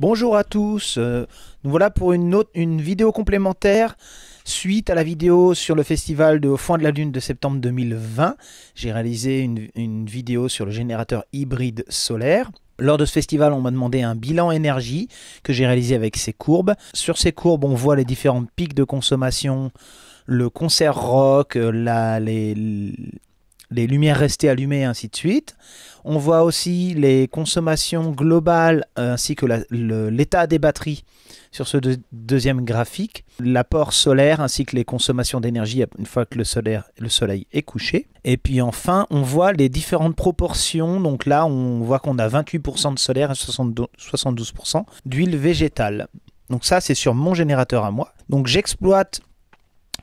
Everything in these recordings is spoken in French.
Bonjour à tous, euh, nous voilà pour une, autre, une vidéo complémentaire suite à la vidéo sur le festival de Au Foin de la Lune de septembre 2020. J'ai réalisé une, vidéo sur le générateur hybride solaire. Lors de ce festival, on m'a demandé un bilan énergie que j'ai réalisé avec ces courbes. Sur ces courbes, on voit les différents pics de consommation, le concert rock, euh, les, les lumières restées allumées, ainsi de suite. On voit aussi les consommations globales euh, ainsi que l'état des batteries sur ce deuxième graphique, l'apport solaire ainsi que les consommations d'énergie une fois que le, solaire, le soleil est couché. Et puis enfin, on voit les différentes proportions. Donc là, on voit qu'on a 28% de solaire et 72% d'huile végétale. Donc ça, c'est sur mon générateur à moi. Donc j'exploite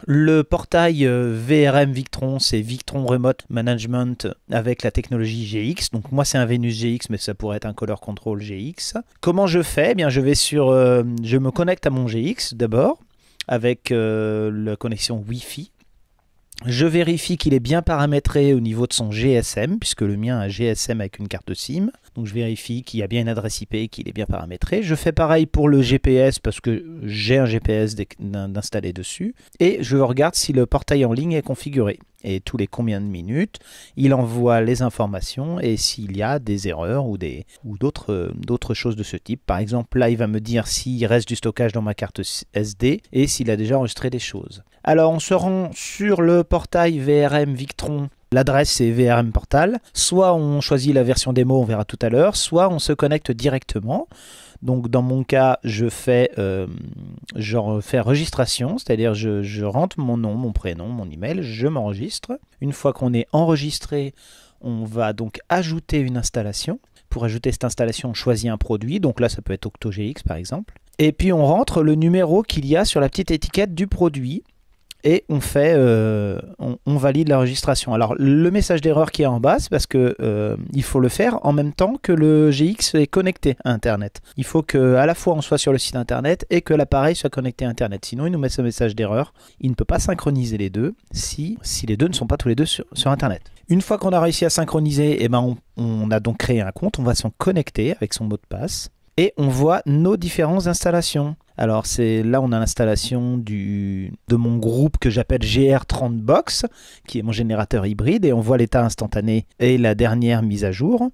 le portail euh, VRM Victron, c'est Victron Remote Management avec la technologie GX. Donc moi c'est un Venus GX, mais ça pourrait être un Color Control GX. Comment je fais eh Bien, je vais sur, euh, je me connecte à mon GX d'abord avec euh, la connexion Wi-Fi je vérifie qu'il est bien paramétré au niveau de son GSM, puisque le mien a GSM avec une carte SIM. Donc je vérifie qu'il y a bien une adresse IP, et qu'il est bien paramétré. Je fais pareil pour le GPS, parce que j'ai un GPS installé dessus. Et je regarde si le portail en ligne est configuré. Et tous les combien de minutes, il envoie les informations et s'il y a des erreurs ou d'autres d'autres choses de ce type. Par exemple, là, il va me dire s'il reste du stockage dans ma carte SD et s'il a déjà enregistré des choses. Alors on se rend sur le portail VRM Victron. L'adresse c'est VRM Portal. Soit on choisit la version démo, on verra tout à l'heure, soit on se connecte directement. Donc dans mon cas, je fais, euh, registration, c'est-à-dire je, je rentre mon nom, mon prénom, mon email, je m'enregistre. Une fois qu'on est enregistré, on va donc ajouter une installation. Pour ajouter cette installation, on choisit un produit. Donc là, ça peut être OctoGX par exemple. Et puis on rentre le numéro qu'il y a sur la petite étiquette du produit et on fait, euh, on, valide la Alors le message d'erreur qui est en bas, c'est parce que euh, il faut le faire en même temps que le GX est connecté à Internet. Il faut que à la fois on soit sur le site Internet et que l'appareil soit connecté à Internet. Sinon, il nous met ce message d'erreur. Il ne peut pas synchroniser les deux si, si les deux ne sont pas tous les deux sur, Internet. Une fois qu'on a réussi à synchroniser, eh ben on, on a donc créé un compte, on va s'en connecter avec son mot de passe et on voit nos différentes installations. Alors c'est là on a l'installation de mon groupe que j'appelle GR30 Box, qui est mon générateur hybride, et on voit l'état instantané et la dernière mise à jour.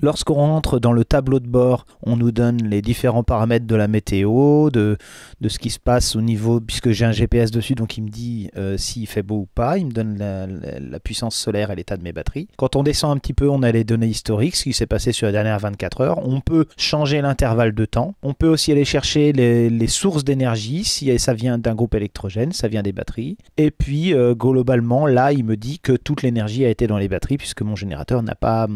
Lorsqu'on rentre dans le tableau de bord, on nous donne les différents paramètres de la météo, de, ce qui se passe au niveau, puisque j'ai un GPS dessus, donc il me dit euh, s'il fait beau ou pas, il me donne la, puissance solaire et l'état de mes batteries. Quand on descend un petit peu, on a les données historiques, ce qui s'est passé sur la dernière 24 heures. On peut changer l'intervalle de temps. On peut aussi aller chercher les, sources d'énergie, si ça vient d'un groupe électrogène, ça vient des batteries. Et puis, euh, globalement, là, il me dit que toute l'énergie a été dans les batteries, puisque mon générateur n'a pas,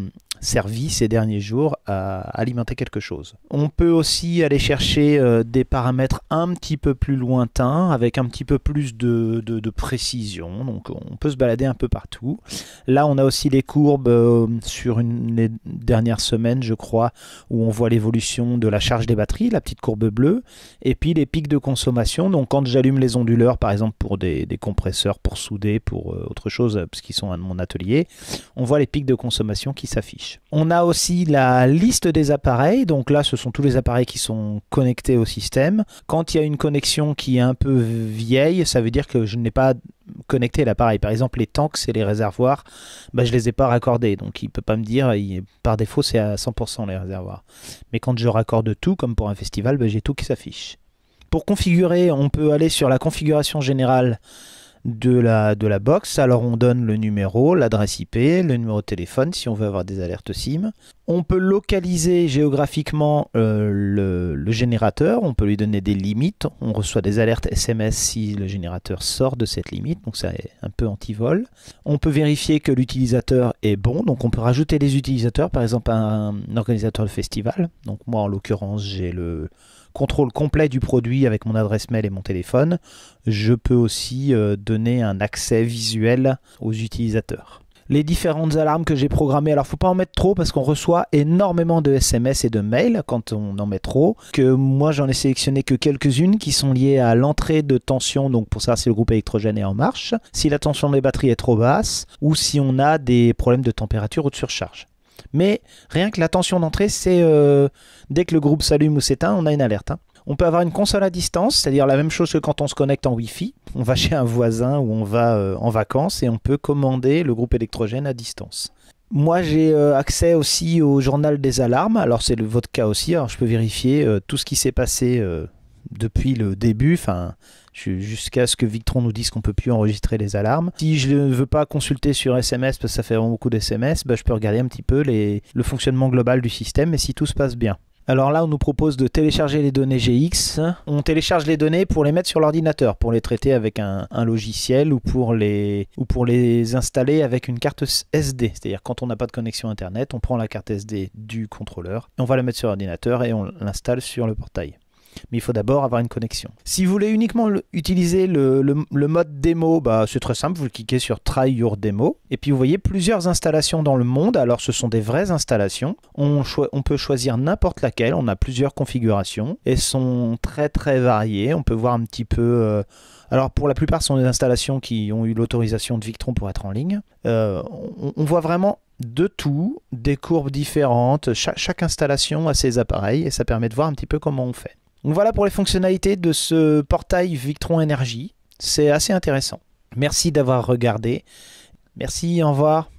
servi ces derniers jours à alimenter quelque chose. On peut aussi aller chercher euh, des paramètres un petit peu plus lointains, avec un petit peu plus de, précision. Donc on peut se balader un peu partout. Là, on a aussi les courbes euh, sur une, les dernières semaines, je crois, où on voit l'évolution de la charge des batteries, la petite courbe bleue, et puis les pics de consommation. Donc quand j'allume les onduleurs, par exemple, pour des, compresseurs, pour souder, pour euh, autre chose, parce qu'ils sont à mon atelier, on voit les pics de consommation qui s'affichent. On a aussi la liste des appareils. Donc là, ce sont tous les appareils qui sont connectés au système. Quand il y a une connexion qui est un peu vieille, ça veut dire que je n'ai pas connecté l'appareil. Par exemple, les tanks et les réservoirs, bah, je ne les ai pas raccordés. Donc il ne peut pas me dire, par défaut, c'est à 100% les réservoirs. Mais quand je raccorde tout, comme pour un festival, bah, j'ai tout qui s'affiche. Pour configurer, on peut aller sur la configuration générale de la, de la box. Alors on donne le numéro, l'adresse IP, le numéro de téléphone si on veut avoir des alertes SIM. On peut localiser géographiquement euh, le, générateur, on peut lui donner des limites, on reçoit des alertes SMS si le générateur sort de cette limite, donc ça est un peu anti-vol. On peut vérifier que l'utilisateur est bon, donc on peut rajouter des utilisateurs, par exemple un, organisateur de festival. Donc moi en l'occurrence j'ai le contrôle complet du produit avec mon adresse mail et mon téléphone. Je peux aussi euh, donner un accès visuel aux utilisateurs les différentes alarmes que j'ai programmées. Alors, faut pas en mettre trop parce qu'on reçoit énormément de SMS et de mails quand on en met trop. Que moi, j'en ai sélectionné que quelques-unes qui sont liées à l'entrée de tension. Donc, pour ça, si le groupe électrogène est en marche, si la tension des batteries est trop basse ou si on a des problèmes de température ou de surcharge. Mais rien que la tension d'entrée, c'est euh, dès que le groupe s'allume ou s'éteint, on a une alerte. Hein. On peut avoir une console à distance, c'est-à-dire la même chose que quand on se connecte en Wi-Fi on va chez un voisin ou on va euh, en vacances et on peut commander le groupe électrogène à distance. Moi, j'ai euh, accès aussi au journal des alarmes. Alors, c'est votre cas aussi. Alors, hein. je peux vérifier euh, tout ce qui s'est passé depuis le début, enfin, jusqu'à ce que Victron nous dise qu'on peut plus enregistrer les alarmes. Si je ne veux pas consulter sur SMS, parce que ça fait vraiment beaucoup d'SMS, bah, je peux regarder un petit peu le fonctionnement global du système et si tout se passe bien. Alors là, on nous propose de télécharger les données GX. On télécharge les données pour les mettre sur l'ordinateur, pour les traiter avec un, logiciel ou pour, les, ou pour les installer avec une carte SD. C'est-à-dire quand on n'a pas de connexion Internet, on prend la carte SD du contrôleur, et on va la mettre sur l'ordinateur et on l'installe sur le portail mais il faut d'abord avoir une connexion. Si vous voulez uniquement utiliser le, mode démo, bah, c'est très simple, vous cliquez sur Try Your Demo, et puis vous voyez plusieurs installations dans le monde, alors ce sont des vraies installations, on, on peut choisir n'importe laquelle, on a plusieurs configurations, et sont très très variées, on peut voir un petit peu... Euh, alors pour la plupart, ce sont des installations qui ont eu l'autorisation de Victron pour être en ligne. Euh, on, voit vraiment de tout, des courbes différentes, chaque installation a ses appareils et ça permet de voir un petit peu comment on fait voilà pour les fonctionnalités de ce portail Victron Energy. C'est assez intéressant. Merci d'avoir regardé. Merci, au revoir.